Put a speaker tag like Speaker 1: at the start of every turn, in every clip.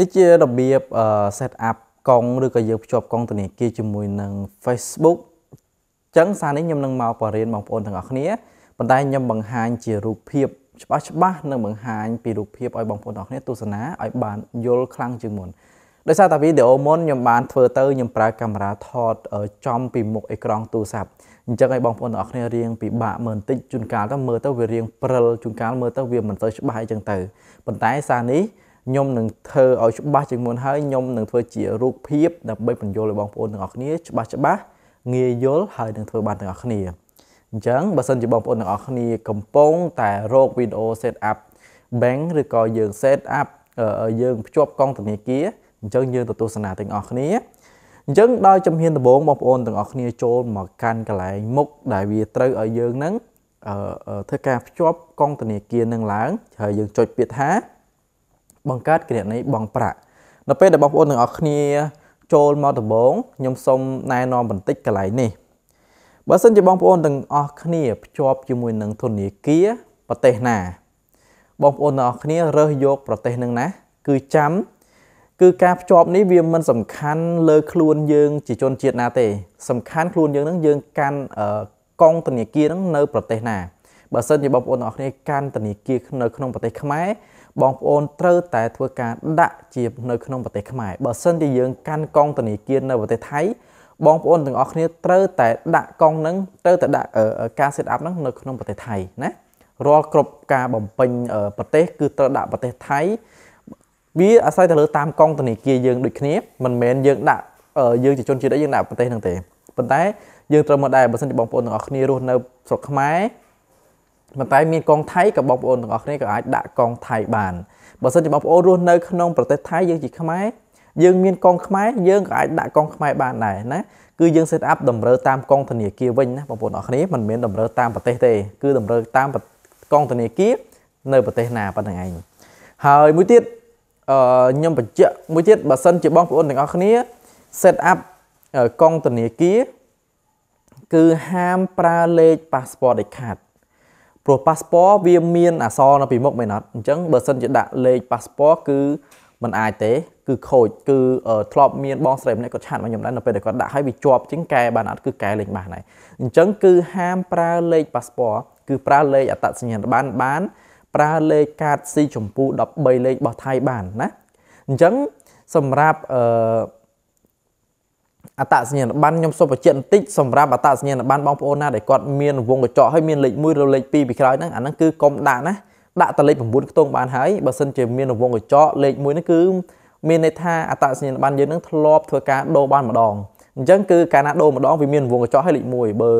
Speaker 1: នេះជារបៀប set up កង់ឬក៏យើងភ្ជាប់កង់ធនាគារជាមួយនឹង Facebook អញ្ចឹងសារនេះខ្ញុំនឹងមកបរៀនបងប្អូនទាំងអស់គ្នាប៉ុន្តែខ្ញុំបង្ហាញជារូបភាពច្បាស់ច្បាស់នឹងបង្ហាញពីរូបភាពឲ្យបងប្អូនទាំងអស់គ្នាទស្សនាឲ្យបានយល់ខ្លាំងជាងមុនដោយសារតែវីដេអូមុនខ្ញុំបានធ្វើទៅខ្ញុំប្រើកាមេរ៉ាថតចំពីមុខអេក្រង់ទូរស័ព្ទអញ្ចឹងឲ្យបងប្អូនទាំងអស់គ្នារៀងពិបាកមើលបន្តិចជួនកាលទៅមើលទៅវារៀងព្រិលជួនកាលមើលទៅវាមិនទៅច្បាស់អីចឹងទៅប៉ុន្តែសារនេះខ្ញុំនឹងធ្វើឲ្យច្បាស់ជាងមុនហើយខ្ញុំនឹងធ្វើជារូបភាពដើម្បីបញ្យល់ឲ្យបងប្អូនទាំងអស់គ្នាច្បាស់ច្បាស់ងាយយល់ហើយនឹងធ្វើបានទាំងអស់គ្នាអញ្ចឹងបើសិនជាបងប្អូនទាំងអស់គ្នាកំពុងតែរកវីដេអូ set up bank ឬក៏យើង set up យើង ភ្ជាប់កង់ធនាគារអញ្ចឹងយើងទៅទស្សនាទាំងអស់គ្នាអញ្ចឹងដោយជំហានដំបូងបងប្អូនទាំងអស់គ្នាចូល មកកាន់កន្លែងមុខដែលវាត្រូវឲ្យយើងនឹងធ្វើការភ្ជាប់កង់ធនាគារនឹងឡើងហើយយើងចុចពាក្យថាបង្កើតគណនីបងប្រាក់នៅពេលដែលបងប្អូនទាំងអស់គ្នា ចូលមកដំបូងខ្ញុំសូមណែនាំបន្តិចកន្លែងនេះបើសិនជាបងប្អូនទាំងអស់គ្នាភ្ជាប់ជាមួយនឹងធនធានគាប្រទេសណា បងប្អូនទាំងអស់គ្នា រើសយកប្រទេសនឹងណាគឺចាំគឺការភ្ជាប់នេះវាមិន សំខាន់លើខ្លួនយើងជាជនជាតិណាទេសំខាន់ខ្លួនយើងនឹងយើងកាន់កងធនធានគានឹងនៅ ប្រទេសណាបើសិនជាបងប្អូនទាំងអស់គ្នាកាន់ធនធានគានៅ ក្នុងប្រទេសខ្មែរបងប្អូនត្រូវតែធ្វើការដាក់ជា នៅក្នុងប្រទេសខ្មែរបើសិនជាយើងកាន់កងធនាគារនៅប្រទេសថៃ បងប្អូនទាំងអស់គ្នាត្រូវតែដាក់កងនឹងត្រូវតែដាក់ការ set up នឹងនៅក្នុងប្រទេសថៃណារាល់គ្រប់ការបំពេញប្រទេស គឺត្រូវដាក់ប្រទេសថៃវាអាស្រ័យទៅលើតាមកងធនាគារយើងដូចគ្នាមិនមែនយើងដាក់យើងជាជនជាតិអីយើងដាក់ប្រទេសហ្នឹងទេប៉ុន្តែយើងត្រូវមកដែរបើសិនជាបងប្អូនទាំងអស់គ្នារស់នៅស្រុកខ្មែរប៉ុន្តែមានកងថៃក៏បងប្អូនទាំងអស់គ្នាក៏អាចដាក់កងថៃបានបើសិនជាបងប្អូនរស់នៅក្នុងប្រទេសថៃយើងជា ខ្មែរយើងមានកងខ្មែរយើងក៏អាចដាក់កងខ្មែរបានដែរណាគឺយើង set up តម្រូវតាមកងធនាគារវិញណាបងប្អូនអរគ្នាមិនមែនតម្រូវតាមប្រទេសទេគឺតម្រូវតាមកងធនាគារនៅ ប្រទេសណាប៉ុណ្្នឹងឯងហើយមួយទៀតអឺខ្ញុំបញ្ជាក់មួយទៀតបើសិនជាបងប្អូនទាំងអស់គ្នា set up កងធនាគារគឺហាមប្រើលេខ passport ដាច់ខាតព្រោះ passport វាមានអក្សរនៅពីមុខមែនអត់អញ្ចឹងបើសិនជាដាក់លេខ passport គឺมันអាចទេ គឺខូចគឺធ្លាប់មានបងស្រីម្នាក់គាត់ឆាតមកខ្ញុំដែរនៅពេលដែលគាត់ដាក់ឲ្យវាជាប់ជាងកែបានអត់គឺកែលេខបានហើយអញ្ចឹងគឺហាមប្រើលេខ passport គឺប្រើលេខអត្តសញ្ញាណប័ណ្ណបាន ប្រើលេខកាតស៊ីចម្ពូ13លេខរបស់ថៃបានណាអញ្ចឹងសម្រាប់អឺអត្តសញ្ញាណប័ណ្ណខ្ញុំសូមបញ្ជាក់បន្តិចសម្រាប់អត្តសញ្ញាណប័ណ្ណបងប្អូនណាដែលគាត់មានវងកញ្ចក់ហើយមានលេខ1ឬលេខ2ពីក្រោយហ្នឹងអាហ្នឹងគឺកុំដាក់ណាដាក់តែលេខ9ខ្ទង់បានហើយបើសិនជាមានវងកញ្ចក់លេខ1ហ្នឹងគឺមានន័យថាអត្តសញ្ញាណប័ណ្ណយើងនឹងធ្លាប់ធ្វើការដូរបានម្ដងអញ្ចឹងគឺការណាដូរម្ដងវាមានវងកញ្ចក់ហើយលេខ1បើ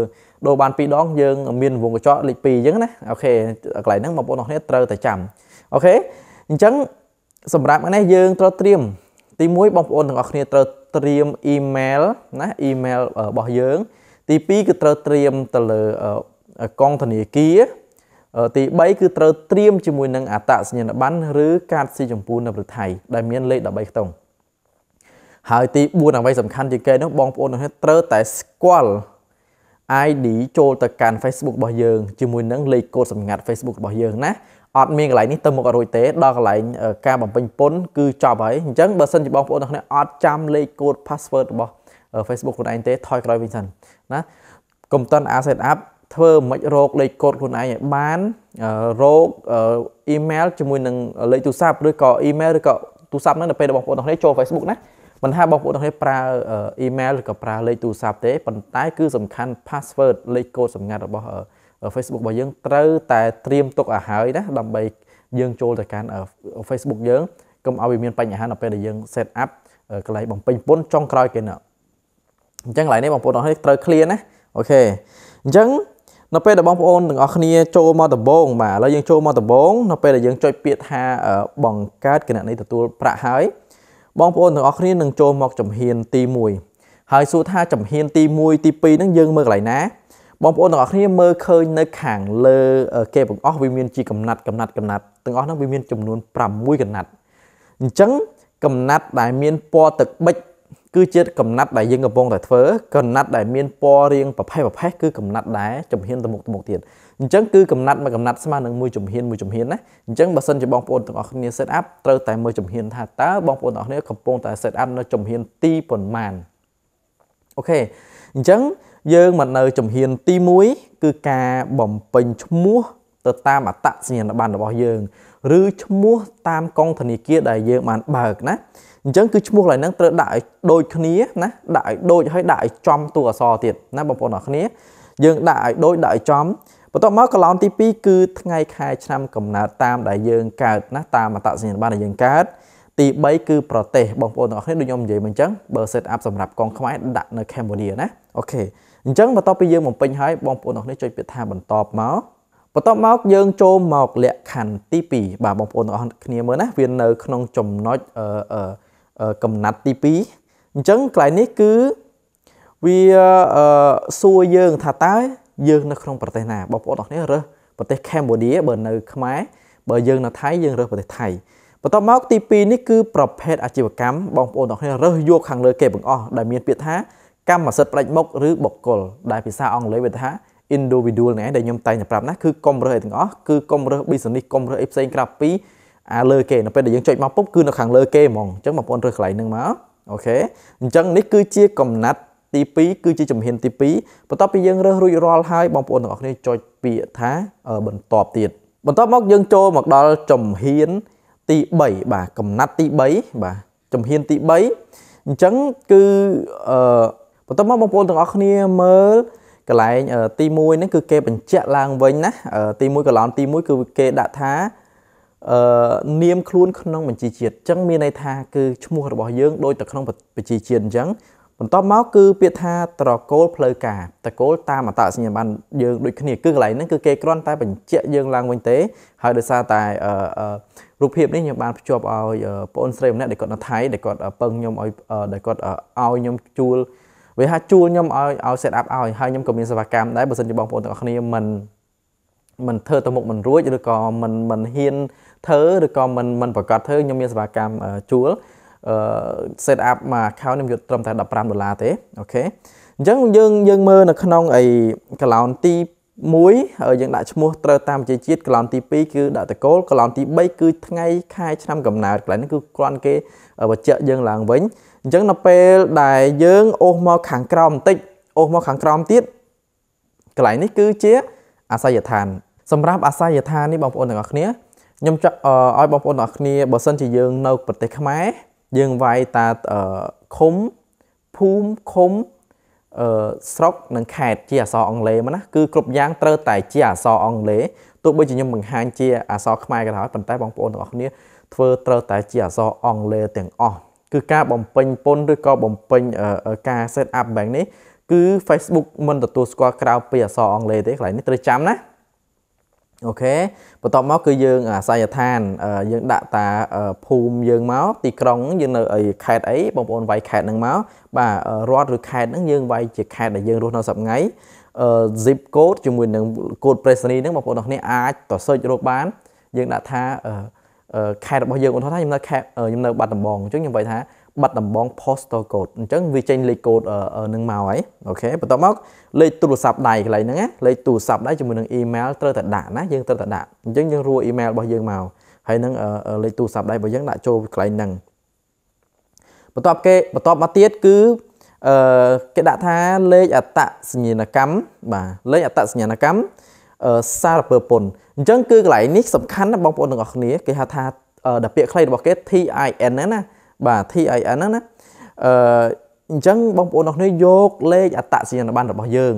Speaker 1: ដូរបាន2ដងយើងមានវងកញ្ចក់លេខ2អញ្ចឹងណាអូខេកន្លែងហ្នឹងបងប្អូនអរគ្នាត្រូវតែចាំអូខេអញ្ចឹងសម្រាប់នេះយើងត្រូវត្រៀមទី1បងប្អូនទាំងអស់គ្នាត្រូវត្រៀម email ណា email របស់យើងទី2គឺត្រូវត្រៀមទៅលើកងធនាគារទី3គឺត្រូវត្រៀមជាមួយនឹងអត្តសញ្ញាណប័ណ្ណឬកាតស៊ីចម្ពូននៅប្រទេសថៃដែលមានលេខ13ខ្ទង់ហើយទី4អ្វីសំខាន់ជាងគេនោះបងប្អូនទាំងត្រូវតែស្គាល់ ID ចូលទៅកាន់ Facebook របស់យើងជាមួយនឹងលេខកូដសម្ងាត់ Facebook របស់យើងណាអត់មានកន្លែងនេះទៅមុខរួចទេដល់កន្លែងការបំពេញពន្ធគឺចប់ហើយអញ្ចឹងបើសិនជាបងប្អូនទាំងគ្នាអត់ចាំលេខកូដ password របស់ Facebook ខ្លួនឯងទេថយក្រោយវិញសិនណាកុំតន់អា set up ធ្វើមិនរកលេខកូដខ្លួនឯងឲ្យបានរកអ៊ីមែលជាមួយនឹងលេខទូរស័ព្ទឬក៏អ៊ីមែលឬក៏ទូរស័ព្ទហ្នឹងនៅពេលដែលបងប្អូនទាំងគ្នាចូល Facebook ណាមិនថាបងប្អូនទាំងគ្នាប្រើអ៊ីមែលឬក៏ប្រើលេខទូរស័ព្ទទេប៉ុន្តែគឺសំខាន់ password លេខកូដសម្ងាត់របស់ Facebook របស់យើងត្រូវតែត្រៀមទុកឲ្យហើយណាដើម្បីយើងចូលទៅកាន់ Facebook យើងកុំឲ្យវាមាន បញ្ហានៅពេលដែលយើង set up កន្លែងបំពេញពន្ធចុងក្រោយគេណាអញ្ចឹងកន្លែងនេះបងប្អូនអរគុណត្រូវ clear ណាអូខេអញ្ចឹងនៅពេលដែលបងប្អូនទាំងអស់គ្នាចូលមកដំបងបាទឥឡូវយើងចូលមកដំបងនៅពេលដែលយើងចុចពាក្យថាបង្កើតគណនីទទួលប្រាក់ហើយ បងប្អូនទាំងអស់គ្នានឹងចូលមកចំហ៊ានទី1ហើយសួរថាចំហ៊ានទី1ទី2ហ្នឹងយើងមើលកន្លែងណាបងប្អូនទាំងអស់គ្នាមើលឃើញនៅ ខាង លើគេបង្អស់វាមាន ជាកំណាត់កំណាត់កំណាត់ទាំងអស់ហ្នឹងវាមានចំនួន6កំណាត់អញ្ចឹង កំណាត់ដែលមានពណ៌ទឹកប៊ិច គឺជា កំណាត់ដែលយើងកំពុងតែធ្វើកំណាត់ដែលមានពណ៌រៀងប្រផេះប្រផេះគឺកំណាត់ដែលចំហៀនទៅមុខទៅមុខទៀតអញ្ចឹងគឺកំណាត់មួយកំណាត់ស្មើនឹងមួយចំហៀនមួយចំហៀនណាអញ្ចឹងបើសិនជាបងប្អូនទាំងអស់គ្នា set up ត្រូវតែមើលចំហៀនថាតើបងប្អូនទាំងអស់គ្នាកំពុងតែ set up នៅចំហៀនទីប៉ុន្មានអូខេអញ្ចឹងយើងមកនៅជំហានទី1គឺការបំពេញឈ្មោះទៅតាមអត្តសញ្ញាណប័ណ្ណរបស់យើងឬឈ្មោះតាមកងធនាគារដែលយើងបានបើកណាអញ្ចឹងគឺឈ្មោះឡើយហ្នឹងត្រូវដាក់ឲ្យដូចគ្នាណាដាក់ឲ្យដូចហើយដាក់ឲ្យចំតួអក្សរទៀតណាបងប្អូនអរគ្នាយើងដាក់ឲ្យដូចដាក់ឲ្យចំបន្ទាប់មកកន្លងទី2គឺថ្ងៃខែឆ្នាំកំណើតតាមដែលយើងកើតណាតាមអត្តសញ្ញាណប័ណ្ណដែលយើងកើតទី3គឺប្រទេសបងប្អូនទាំងអស់គ្នាដូចខ្ញុំនិយាយមកអញ្ចឹងបើ set up សម្រាប់កងខ្មែរដាក់នៅកម្ពុជាណាអូខេអញ្ចឹងបន្ទាប់ពីយើងបំពេញហើយបងប្អូនអរគ្នាចុចពាក្យថាបន្តមកបន្ទាប់មកយើងចូលមកលក្ខខណ្ឌទី2បាទបងប្អូនអរគ្នាមើលណា វានៅ ក្នុងចំណុចអឺកំណត់ទី2អញ្ចឹងកន្លែងនេះគឺវាអឺសួរយើងថាតើយើងនៅក្នុងប្រទេសណាបងប្អូនអរគ្នារើសប្រទេសកម្ពុជាបើនៅខ្មែរបើយើងនៅថៃយើងរើសប្រទេសថៃបន្ទាប់មកទី2នេះគឺប្រភេទអាជីវកម្មបងប្អូនអរគ្នារើសយកខាងលើគេបង្អស់ដែលមានពាក្យថាកម្មសិទ្ធិផ្ដាច់មុខឬបុគ្គលដែលភាសាអង់គ្លេសវាថា individual ហ្នឹងឯងដែលខ្ញុំតែងតែប្រាប់ណាគឺកុំរើសអីទាំងអស់គឺកុំរើស business កុំរើសអីផ្សេងក្រៅពីអាលើគេនៅពេលដែលយើងចុចមកពុបគឺនៅខាងលើគេហ្មងអញ្ចឹងបងប្អូនរើសកន្លែងហ្នឹងមកអូខេអញ្ចឹងនេះគឺជាកំណត់ទី2គឺជាជំហានទី2បន្ទាប់ពីយើងរើសរួចរាល់ហើយបងប្អូនទាំងអស់គ្នាចុចពាក្យថាបន្ទាប់ទៀតបន្ទាប់មកយើងចូលមកដល់ជំហានទី3បាទកំណត់ទី3បាទជំហានទី3អញ្ចឹងគឺអឺបន្ទាប់មកបងប្អូនទាំងអស់គ្នាមើលកន្លែងទី1ហ្នឹងគឺគេ បញ្ជាក់ឡើងវិញណាទី1កន្លងទី1គឺគេដាក់ថាអឺនាមខ្លួនក្នុងបញ្ជីជាតិអញ្ចឹងមានន័យថាគឺឈ្មោះរបស់យើង ដូចទៅក្នុងបញ្ជីជាតិអញ្ចឹងបន្ទាប់មកគឺពាក្យថាត្រកូលផ្លូវការត្រកូលតាមអត្តសញ្ញាណប័ណ្ណយើងដូចគ្នាគឺកន្លែងហ្នឹងគឺគេគ្រាន់តែបញ្ជាក់យើងឡើងវិញទេ ហើយដោយសារតែរូបភាពនេះខ្ញុំបានភ្ជាប់ឲ្យបងអូនស្រីម្នាក់ដែលគាត់នៅថៃដែលគាត់ពឹងខ្ញុំឲ្យដែលគាត់ឲ្យខ្ញុំជួលវាហាក់ជួលខ្ញុំឲ្យឲ្យ set up ឲ្យហើយខ្ញុំក៏មានសេវាកម្មដែរបើសិនជាបងប្អូនទាំងអស់គ្នាមិនមិនធ្វើទៅមុខមិនរួចឬក៏មិនមិនហ៊ានធ្វើឬក៏មិនមិនប្រកាសធ្វើខ្ញុំមានសេវាកម្មជួលអឺ set up មក account ខ្ញុំយកត្រឹមតែ15ដុល្លារទេអូខេអញ្ចឹងយើងយើងមើលនៅក្នុងអី cloud ទី1យើងដាក់ឈ្មោះត្រូវតាមជាជាតិ cloud ទី2គឺដាក់តកូល cloud ទី3គឺថ្ងៃខែឆ្នាំកំណើតកន្លែងនេះគឺគ្រាន់គេបញ្ជាក់យើងឡើងវិញអញ្ចឹងនៅពេលដែលយើង អូសមកខាងក្រោមបន្តិចអូសមកខាងក្រោមទៀតកន្លែងនេះគឺជា អាសយដ្ឋានសម្រាប់អាសយដ្ឋាននេះបងប្អូនទាំងអស់គ្នាខ្ញុំចង់ឲ្យបងប្អូនទាំងអស់គ្នាបើសិនជាយើងនៅ ប្រទេសខ្មែរយើងវាយតាឃុំភូមិឃុំអឺស្រុកនិងខេត្តជាអសរអង់គ្លេសមកណាគឺគ្រប់យ៉ាងត្រូវតែជាអសរអង់គ្លេសទោះបីជាខ្ញុំបង្ហាញជាអសរខ្មែរក៏ដោយប៉ុន្តែបងប្អូនទាំងអស់គ្នាធ្វើត្រូវតែជាអសរអង់គ្លេសទាំងអស់គឺការបំពេញពន្ធឬក៏បំពេញការ set up bank នេះគឺ Facebook មិនទទួលស្គាល់ក្រៅពីអក្សរអង់គ្លេសទេកន្លែងនេះត្រូវចាំណាអូខេបន្ទាប់មកគឺយើងអាស័យដ្ឋានយើងដាក់តាភូមិយើងមកទីក្រុងយើងនៅអីខេត្តអីបងប្អូនវាយខេត្តហ្នឹងមកបាទរដ្ឋឬខេត្តហ្នឹងយើងវាយជាខេត្តដែលយើងរស់នៅសប្ងៃ zip code ជាមួយនឹង code ប្រេសនីហ្នឹងបងប្អូនទាំងគ្នាអាចទៅ search រកបានយើងដាក់ថាខេត្តរបស់យើងឧទាហរណ៍ថាខ្ញុំនៅខេត្តខ្ញុំនៅបាត់ដំបងអញ្ចឹងខ្ញុំនិយាយថាបាត់ដំបង postal code អញ្ចឹងវាចេញលេខកូដនឹងមកហើយអូខេបន្ទាប់មកលេខទូរស័ព្ទដៃកន្លែងហ្នឹងណាលេខទូរស័ព្ទដៃជាមួយនឹង email ត្រូវតែដាក់ណាយើងត្រូវតែដាក់អញ្ចឹងយើងរួ email របស់យើងមកហើយនឹងលេខទូរស័ព្ទដៃរបស់យើងដាក់ចូលកន្លែងហ្នឹងបន្ទាប់គេបន្ទាប់មកទៀតគឺអឺគេដាក់ថាលេខអត្តសញ្ញាណកម្មបាទលេខអត្តសញ្ញាណកម្មសារពើពន្ធអញ្ចឹងគឺកន្លែងនេះសំខាន់ណាបងប្អូនទាំងអស់គ្នាគេហៅថាដល់ពាក្យខ្លីរបស់គេ TIN ហ្នឹងណាបាទ TIN ហ្នឹងណាអឺអញ្ចឹងបងប្អូនទាំងអស់គ្នាយកលេខអត្តសញ្ញាណប័ណ្ណរបស់យើង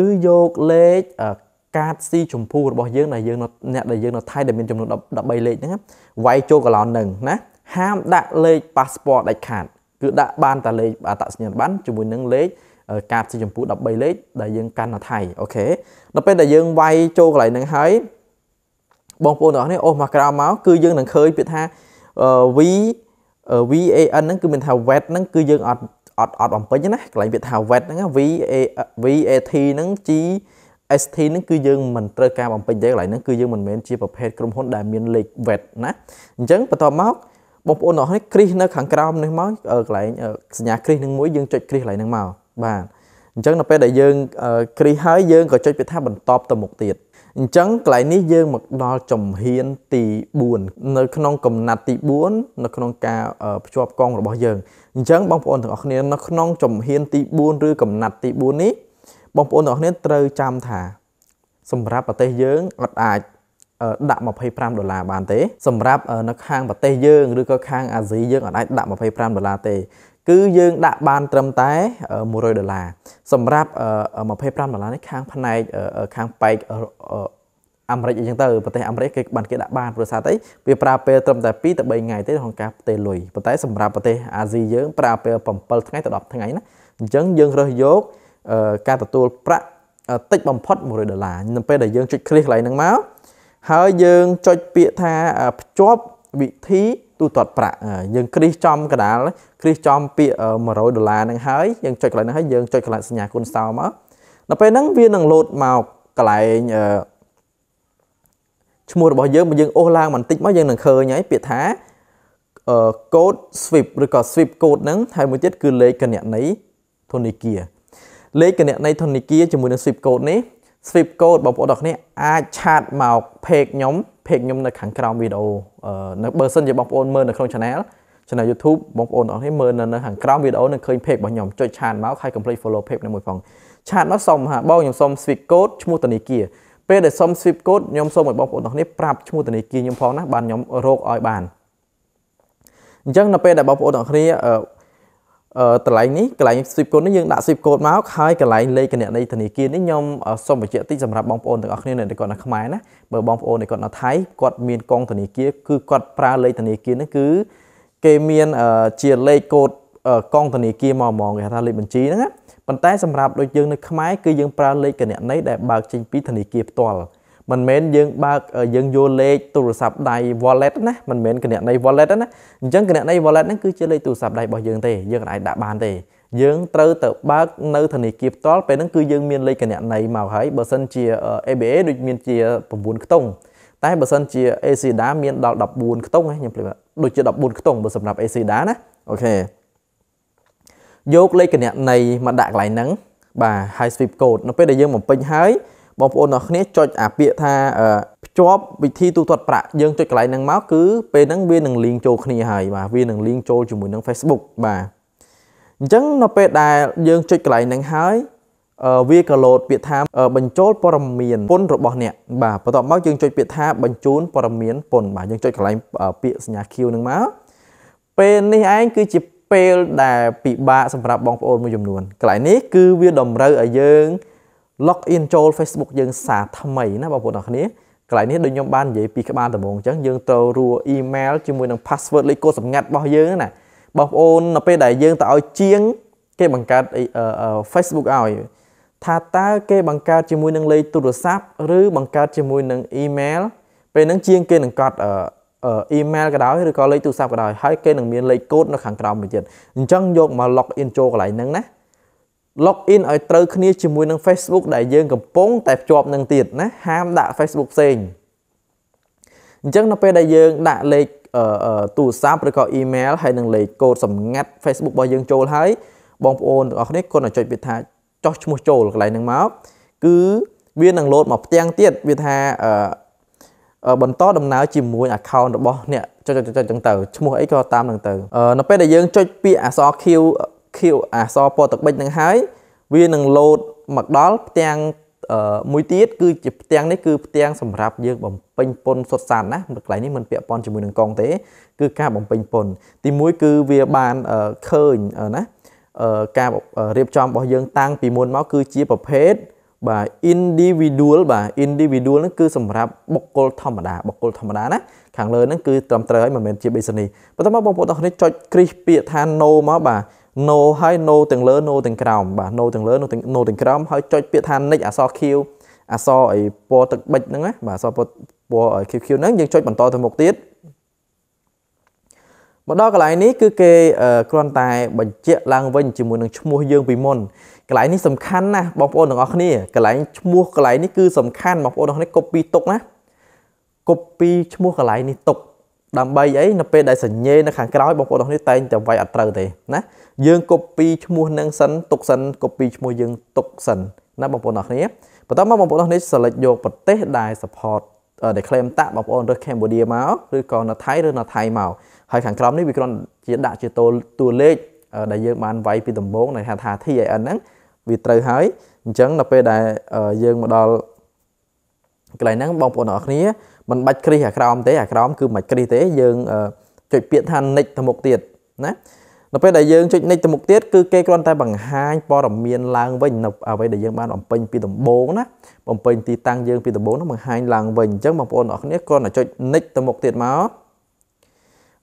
Speaker 1: ឬយកលេខកាតស៊ីចម្ពោះរបស់យើងដែលយើងអ្នកដែលយើងនៅថៃដែលមានចំនួន13លេខហ្នឹងវាយចូលកន្លងនឹងណាហាមដាក់លេខប៉ាសពតដាច់ខាតគឺដាក់បានតែលេខអត្តសញ្ញាណប័ណ្ណជាមួយនឹងលេខកាតស៊ីចម្ពោះ13លេខដែលយើងកាន់នៅថៃអូខេដល់ពេលដែលយើងវាយចូលកន្លែងហ្នឹងហើយបងប្អូនទាំងអស់នេះអូសមកក្រៅមកគឺយើងនឹងឃើញពាក្យថា V VAN ហ្នឹងគឺមានថា VAT ហ្នឹងគឺយើងអត់អត់អត់បំពេញណាកន្លែងពាក្យថា VAT ហ្នឹង VAT ហ្នឹង G ST ហ្នឹងគឺយើងមិនត្រូវការបំពេញទេកន្លែងហ្នឹងគឺយើងមិនមែនជាប្រភេទក្រុមហ៊ុនដែលមានលេខ VAT ណាអញ្ចឹងបន្តមកបងប្អូនទាំងអស់នេះគ្រីសនៅខាងក្រោមនេះមកកន្លែងសញ្ញាគ្រីសនឹងមួយយើងចុចគ្រីសកន្លែងហ្នឹងមកបាទអញ្ចឹងនៅពេលដែលយើងគ្រីហើយយើងក៏ចុចពាក្យថាបន្តទៅមុខទៀតអញ្ចឹងកន្លែងនេះយើងមកដល់ចំហ៊ានទី4នៅក្នុងកំណាត់ទី4នៅក្នុងការភ្ជាប់កងរបស់យើងអញ្ចឹងបងប្អូនទាំងអស់គ្នានៅក្នុងចំហ៊ានទី4ឬកំណាត់ទី4នេះបងប្អូនទាំងអស់គ្នាត្រូវចាំថាសម្រាប់ប្រទេសយើងអត់អាចដាក់25ដុល្លារបានទេ សម្រាប់នៅខាងប្រទេសយើងឬក៏ខាង អាស៊ីយើងអត់អាចដាក់25ដុល្លារទេគឺយើងដាក់បាន ត្រឹមតែ100ដុល្លារសម្រាប់25ដុល្លារនេះខាងផ្នែកខាងប៉ែកអាមេរិកអីចឹងទៅប្រទេសអាមេរិកគេបានគេដាក់បានព្រោះសារអីវាប្រើពេលត្រឹមតែ2ទៅ3ថ្ងៃទេក្នុងការផ្ទេរលុយប៉ុន្តែសម្រាប់ប្រទេសអាស៊ីយើងប្រើពេល7ថ្ងៃទៅ10ថ្ងៃណាអញ្ចឹងយើងរើសយកការទទួលប្រាក់តិចបំផុត100ដុល្លារនៅពេលដែលយើងចុច click កន្លែងហ្នឹងមកហើយយើងចុចពាក្យថាភ្ជាប់វិធីទូទាត់ប្រាក់យើងគ្រីសចំកដាលគ្រីសចំពាក្យ100ដុល្លារហ្នឹងហើយយើងចុចកន្លែងហ្នឹងហើយយើងចុចកន្លែងសញ្ញាគុណសោមកដល់ពេលហ្នឹងវានឹងលោតមកកន្លែងឈ្មោះរបស់យើងបើយើងអូសឡើងបន្តិចមកយើងនឹងឃើញហើយពាក្យថាកូដ sweep ឬក៏ sweep code ហ្នឹងហើយមួយទៀតគឺលេខគណនីធនធានគារលេខគណនីធនធានគារជាមួយនឹង sweep code នេះ sweep code បងប្អូនទាំងគ្នាអាចឆាតមក page ខ្ញុំ page ខ្ញុំនៅខាងក្រោមវីដេអូនៅបើសិនជាបងប្អូនមើលនៅក្នុង channel channel YouTube បងប្អូនទាំងអស់នេះមើលនៅខាងក្រោមវីដេអូនឹងឃើញ page របស់ខ្ញុំចុចឆាតមកហើយ complete follow page នេះមួយផងឆាតមកសុំហាបងខ្ញុំសុំ swift code ឈ្មោះធនាគារពេលដែលសុំ swift code ខ្ញុំសូមឲ្យបងប្អូនទាំងអស់នេះប្រាប់ឈ្មោះធនាគារខ្ញុំផងណាបានខ្ញុំរកឲ្យបានអញ្ចឹងនៅពេលដែលបងប្អូនទាំងគ្នាកន្លែងនេះកន្លែង zip code នេះយើងដាក់ zip code មកហើយកន្លែងលេខគណនីធនាគារនេះខ្ញុំសូមបញ្ជាក់តិចសម្រាប់បងប្អូនទាំងអស់គ្នានៅគាត់នៅខ្មែរណាបើបងប្អូននៅគាត់នៅថៃគាត់មានកងធនាគារគឺគាត់ប្រើលេខធនាគារនេះគឺគេមានជាលេខកូដកងធនាគារមកហ្មងគេថាលេខបញ្ជីហ្នឹងណាប៉ុន្តែសម្រាប់ដូចយើងនៅខ្មែរគឺយើងប្រើលេខគណនីដែលបើកចេញពីធនាគារផ្ទាល់មិនមែនយើងបើកយើងយកលេខទូរស័ព្ទដៃ wallet ណាមិនមែនគណនី wallet ណាអញ្ចឹងគណនី wallet ហ្នឹងគឺជាលេខទូរស័ព្ទដៃរបស់យើងទេយើងអាចដាក់បានទេយើងត្រូវទៅបើកនៅធនាគារផ្ទាល់ពេលហ្នឹងគឺយើងមានលេខគណនីមកហើយបើសិនជា ABA ដូចមានជា9ខ្ទង់តែបើសិនជា ACDA មានដល់14ខ្ទង់ខ្ញុំព្រមដូចជា14ខ្ទង់បើសម្រាប់ ACDA ណាអូខេយកលេខគណនីមកដាក់កន្លែងហ្នឹងបាទហើយ swift code នៅពេលដែលយើងបំពេញហើយបងប្អូនអ្នកគ្នាចុចអាពាក្យថាភ្ជាប់វិធីទូទាត់ប្រាក់យើងចុចកន្លែងហ្នឹងមកគឺពេលហ្នឹងវានឹង link ចូលគ្នាហើយបាទវានឹង link ចូលជាមួយនឹង Facebook បាទអញ្ចឹងនៅពេលដែលយើងចុចកន្លែងហ្នឹងហើយវាក៏លោតពាក្យថាបញ្ចូលព័ត៌មានពន្ធរបស់អ្នកបាទបន្ទាប់មកយើងចុចពាក្យថាបញ្ជូនព័ត៌មានពន្ធបាទយើងចុចកន្លែងពាក្យសញ្ញា Q ហ្នឹងមកពេលនេះឯងគឺជាពេលដែលពិបាកសម្រាប់បងប្អូនមួយចំនួនកន្លែងនេះគឺវាតម្រូវឲ្យយើង log in ចូល Facebook យើងសារថ្មីណាបងប្អូនអរគ្នាកន្លែងនេះដូចខ្ញុំបាននិយាយពីក្បាលដំបូងអញ្ចឹងយើងត្រូវរੂ email ជាមួយនឹង password លេខកូដសម្ងាត់របស់យើងណាបងប្អូននៅពេលដែលយើងទៅឲ្យជាងគេបង្កើត Facebook ឲ្យថាតើគេបង្កើតជាមួយនឹងលេខទូរស័ព្ទឬបង្កើតជាមួយនឹង email ពេលហ្នឹងជាងគេនឹងកត់ email ក៏ដោយឬក៏លេខទូរស័ព្ទក៏ដោយហើយគេនឹងមានលេខកូដនៅខាងក្រោមមួយទៀតអញ្ចឹងយកមក log in ចូលកន្លែងហ្នឹងណា log in ឲ្យត្រូវគ្នាជាមួយនឹង Facebook ដែលយើងកំពុងតែភ្ជាប់នឹងទៀតណាហាមដាក់ Facebook ផ្សេងអញ្ចឹងនៅពេលដែលយើង ដាក់លេខទូរស័ព្ទឬក៏ email ហើយនឹងលេខកូដសម្ងាត់ Facebook របស់យើង ចូលហើយបងប្អូនទាំងអស់គ្នាគុណតែចុចវាថាចោះឈ្មោះចូលកន្លែងហ្នឹងមកគឺវានឹងលោតមកផ្ទាំងទៀតវាថាបន្តដំណើរជាមួយ account របស់អ្នកចុចចុចចឹងទៅឈ្មោះអីក៏តាមនឹងទៅនៅពេលដែលយើងចុចពាក្យអក្សរ Q ខៀវអសរពណ៌ទឹកប៊ិចនឹងហើយវានឹងលោតមកដល់ផ្ទាំងមួយទៀតគឺជាផ្ទាំងនេះគឺផ្ទាំងសម្រាប់យើងបំពេញពុនសុទ្ធសានណាកន្លែងនេះមិនពាក់ព័ន្ធជាមួយនឹងកងទេគឺការបំពេញពុន ទី1គឺវាបានឃើញណាការរៀបចំរបស់យើង តាំងពីមុនមកគឺជាប្រភេទបាទ individual បាទ individual ហ្នឹងគឺសម្រាប់បុគ្គលធម្មតាបុគ្គលធម្មតាណាខាងលើហ្នឹងគឺត្រឹមត្រូវហើយមិនមែនជា business បន្ទាប់មកបងប្អូនអរគុណចុច click ពាក្យថា no មកបាទ no ហើយ no ទាំងលើ no ទាំងក្រោមបាទ no ទាំងលើ no ទាំង no ទាំងក្រោមហើយចុចពាក្យថា next អក្សរ q អក្សរអីពណ៌ទឹកប៊ិចហ្នឹងណាបាទអក្សរពណ៌ពណ៌ QQ ហ្នឹងយើងចុចបន្តទៅមុខទៀតមកដល់កន្លែងនេះគឺគេគ្រាន់តែបញ្ជាក់ឡើងវិញជាមួយនឹងឈ្មោះយើងពីមុនកន្លែងនេះសំខាន់ណាស់បងប្អូនទាំងអស់គ្នាកន្លែងឈ្មោះកន្លែងនេះគឺសំខាន់បងប្អូនទាំងអស់គ្នា copy ទុកណា copy ឈ្មោះកន្លែងនេះទុកដើម្បីអីនៅពេលដែលសញ្ញេនៅខាងក្រោយបងប្អូនទាំងនេះតែងតែវាយអត់ត្រូវទេណាយើងកូពីឈ្មោះនឹងសិនទុកសិនកូពីឈ្មោះយើងទុកសិនណាបងប្អូនទាំងនេះបន្តមកបងប្អូនទាំងនេះ select យកប្រទេសដែល support ដែល claim តាក់បងប្អូនឬ Cambodia មកឬក៏នៅថៃឬនៅថៃមកហើយខាងក្រោមនេះវាគ្រាន់ជាដាក់ជាតួតួលេខដែលយើងបានវាយពីដំបូងដែលហៅថា TIN ហ្នឹងវាត្រូវហើយអញ្ចឹងដល់ពេលដែលយើងមកដល់កន្លែងហ្នឹងបងប្អូនទាំងអស់គ្នាមិនបាច់គ្រីសអាក្រោមទេអាក្រោមគឺមិនបាច់គ្រីសទេយើងចុចពាក្យថា next ទៅមុខទៀតណានៅពេលដែលយើងចុច next ទៅមុខទៀតគឺគេគ្រាន់តែបង្ហាញព័ត៌មានឡើងវិញនៅអ្វីដែលយើងបានបំពេញពីដំបូងណាបំពេញទីតាំងយើងពីដំបូងនោះបង្ហាញឡើងវិញអញ្ចឹងបងប្អូនអ្នកគ្នាគ្រាន់តែចុច next ទៅមុខទៀតមក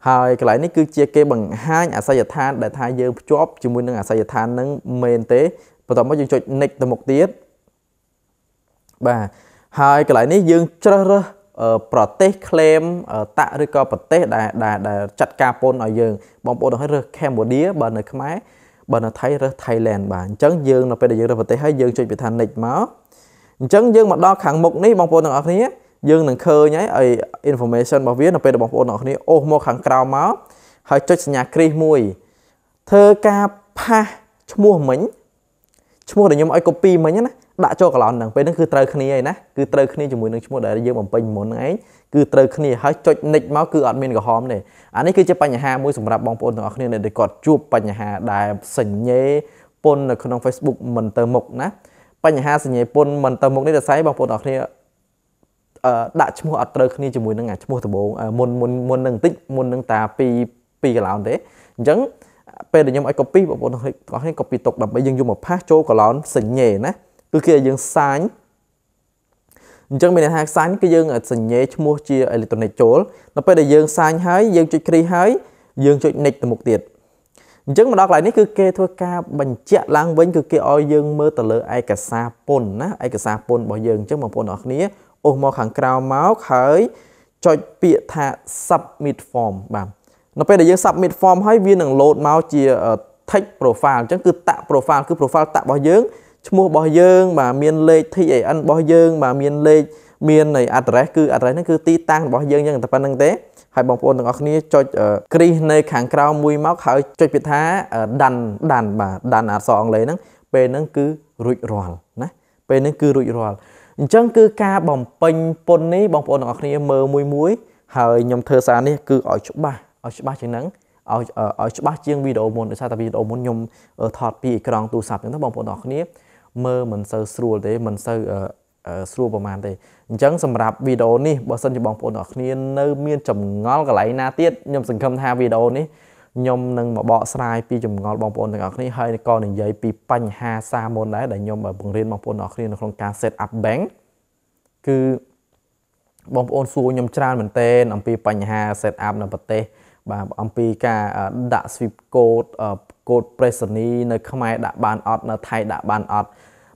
Speaker 1: ហើយកន្លែងនេះគឺជាគេបង្ហាញអាសយដ្ឋានដែលថាយើងភ្ជាប់ជាមួយនឹងអាសយដ្ឋាននឹងមែនទេបន្ទាប់មកយើងចុច next ទៅមុខទៀតបាទហើយកន្លែងនេះយើងជ្រើសរើសប្រទេស claim តាក់ឬក៏ប្រទេសដែលដែលដែលចាត់ការពន្ធឲ្យយើងបងប្អូនឲ្យរើស Cambodia បើនៅខ្មែរបើនៅថៃរើស Thailand បាទអញ្ចឹងយើងនៅពេលដែលយើងរើសប្រទេសហើយយើងចុចពីថា next មកអញ្ចឹងយើងមកដល់ខាងមុខនេះបងប្អូនទាំងអស់គ្នា យើងនឹងឃើញហើយ information របស់វានៅពេលដែលបងប្អូនទាំងអស់គ្នាអូសមកខាងក្រៅមកហើយចុចសញ្ញាគ្រីសមួយធ្វើការផាសឈ្មោះមិញឈ្មោះដែលខ្ញុំឲ្យ copy មិញណាដាក់ចូលកឡំហ្នឹងពេលហ្នឹងគឺត្រូវគ្នាឯណាគឺត្រូវគ្នាជាមួយនឹងឈ្មោះដែលយើងបំពេញមុនហ្នឹងឯងគឺត្រូវគ្នាហើយចុច nick មកគឺអត់មានកំហំទេអានេះគឺជាបញ្ហាមួយសម្រាប់បងប្អូនទាំងអស់គ្នាដែលគាត់ជួបបញ្ហាដែលសញ្ញេពុននៅក្នុង Facebook មិនទៅមុខណាបញ្ហាសញ្ញេពុនមិនទៅមុខនេះដោយសារបងប្អូនទាំងអស់គ្នាអឺដាក់ឈ្មោះអត់ត្រូវគ្នាជាមួយនឹងអាឈ្មោះដំបូងមុនមុនមុននឹងបន្តិចមុននឹងតាពីពីកឡំទេអញ្ចឹងពេលដែលខ្ញុំឲ្យ copy បងប្អូនទាំងអស់គ្នា copy ទុកដើម្បីយើងយកមកផាសចូលកឡំសញ្ញេណាគឺគេយើងសាញអញ្ចឹងមានន័យថាសាញគឺយើងសញ្ញេឈ្មោះជាអេឡិចត្រូនិកចូលនៅពេលដែលយើង សាញហើយយើងចុចគ្រីហើយយើងចុច next ទៅមុខទៀតអញ្ចឹងមកដល់កន្លែងនេះគឺគេធ្វើការបញ្ជាក់ឡើងវិញគឺគេឲ្យយើងមើលទៅលើឯកសារពន្ធណាឯកសារពន្ធរបស់យើងអញ្ចឹងបងប្អូនអរគ្នាអូសមកខាងក្រៅមកហើយចុចពាក្យថា submit form បាទនៅពេលដែលយើង submit form ហើយវានឹង load មកជា text profile អញ្ចឹងគឺតាក់ profile គឺ profile តាក់របស់យើងឈ្មោះរបស់យើង បាទមានលេខ TAN របស់យើងបាទមានលេខមាន address គឺ address ហ្នឹងគឺទីតាំងរបស់យើងយ៉ាងតែប៉ុណ្្នឹងទេហើយបងប្អូនទាំងអស់គ្នាចុចគ្រីសនៅ ខាងក្រោមមួយមកហើយចុចពាក្យថា done done បាទ done អក្សរអង់គ្លេសហ្នឹងពេលហ្នឹងគឺរួចរាល់ណាពេលហ្នឹងគឺរួចរាល់អញ្ចឹងគឺការបំពេញពន្ធនេះបងប្អូនទាំងអស់គ្នាមើលមួយមួយហើយខ្ញុំធ្វើសារនេះគឺឲ្យច្បាស់ឲ្យច្បាស់ជាងហ្នឹងឲ្យឲ្យច្បាស់ជាងវីដេអូមុនដោយសារតែវីដេអូមុនខ្ញុំថតពីអេក្រង់ទូរស័ព្ទអញ្ចឹងទៅបងប្អូនទាំងអស់គ្នាមើលមិនសូវស្រួលទេមិនសូវស្រួលប្រហែលទេអញ្ចឹងសម្រាប់វីដេអូនេះបើសិនជាបងប្អូនទាំងគ្នានៅ មានចម្ងល់កន្លែងណាទៀតខ្ញុំសង្ឃឹមថាវីដេអូនេះខ្ញុំនឹងមកបកស្រាយពីចម្ងល់បងប្អូនទាំងអស់គ្នាហើយក៏និយាយពីបញ្ហាសាមុនដែរដែលខ្ញុំបង្រៀនបងប្អូនទាំងអស់គ្នានៅក្នុងការ set up bank គឺបងប្អូនសួរខ្ញុំច្រើនមែនទែនអំពីបញ្ហា set up នៅប្រទេសបាទអំពីការដាក់ swift code code ប្រេសនីនៅ ខ្មែរដាក់បានអត់នៅថៃដាក់បានអត់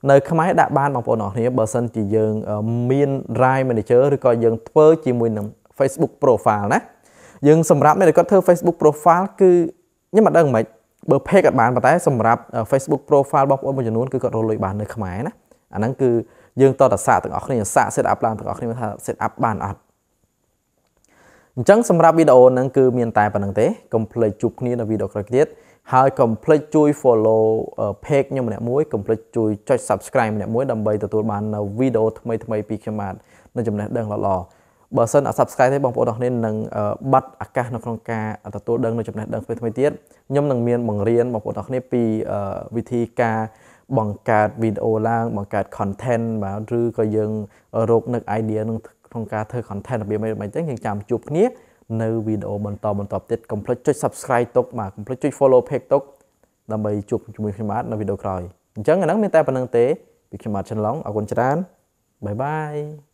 Speaker 1: នៅខ្មែរដាក់បានបងប្អូនអរគ្នាបើសិនជាយើងមាន Rai Manager ឬក៏យើងធ្វើជាមួយនឹង Facebook profile ណាយើង សម្រាប់អ្នកគាត់ធ្វើ Facebook profile គឺខ្ញុំមិនដឹងមិនបើ page គាត់បានប៉ុន្តែសម្រាប់ Facebook profile របស់បងប្អូនមួយចំនួនគឺគាត់រលុយបាននៅខ្មែរណាអាហ្នឹងគឺយើងតតសាកទាំងអស់គ្នាសាក set up ឡើងទាំងអស់គ្នាថា set up បានអត់អញ្ចឹងសម្រាប់វីដេអូហ្នឹងគឺមានតែប៉ុណ្្នឹងទេកុំភ្លេចជួបគ្នានៅវីដេអូក្រោយទៀតហើយកុំភ្លេចជួយ follow page ខ្ញុំម្នាក់មួយកុំភ្លេចជួយចុច subscribe ម្នាក់មួយដើម្បីទទួលបាននៅវីដេអូថ្មីថ្មីពីខ្ញុំបាទនៅចំណេះដឹងល្អៗបើសិនអត់ subscribe ទេបងប្អូនអរគ្នានឹងបាត់ឱកាសនៅក្នុងការទទួលដឹងនៅចំណេះដឹងថ្មីថ្មីទៀតខ្ញុំនឹងមានបង្រៀនបងប្អូនអរគ្នាពីវិធីការបង្កើតវីដេអូឡើង បង្កើត content បាទឬក៏យើងរកនឹក idea នឹងក្នុងការធ្វើ content របៀបម៉េចមិនចឹងយើងចាំជួបគ្នានៅវីដេអូបន្តបន្តទៀតកុំភ្លេចចុច subscribe ទុកបាទកុំភ្លេចចុច follow page ទុកដើម្បីជួបជាមួយខ្ញុំបាទនៅវីដេអូក្រោយអញ្ចឹងអាហ្នឹងមានតែប៉ុណ្្នឹងទេពីខ្ញុំបាទចន្លងអរគុណច្រើនបាយបាយ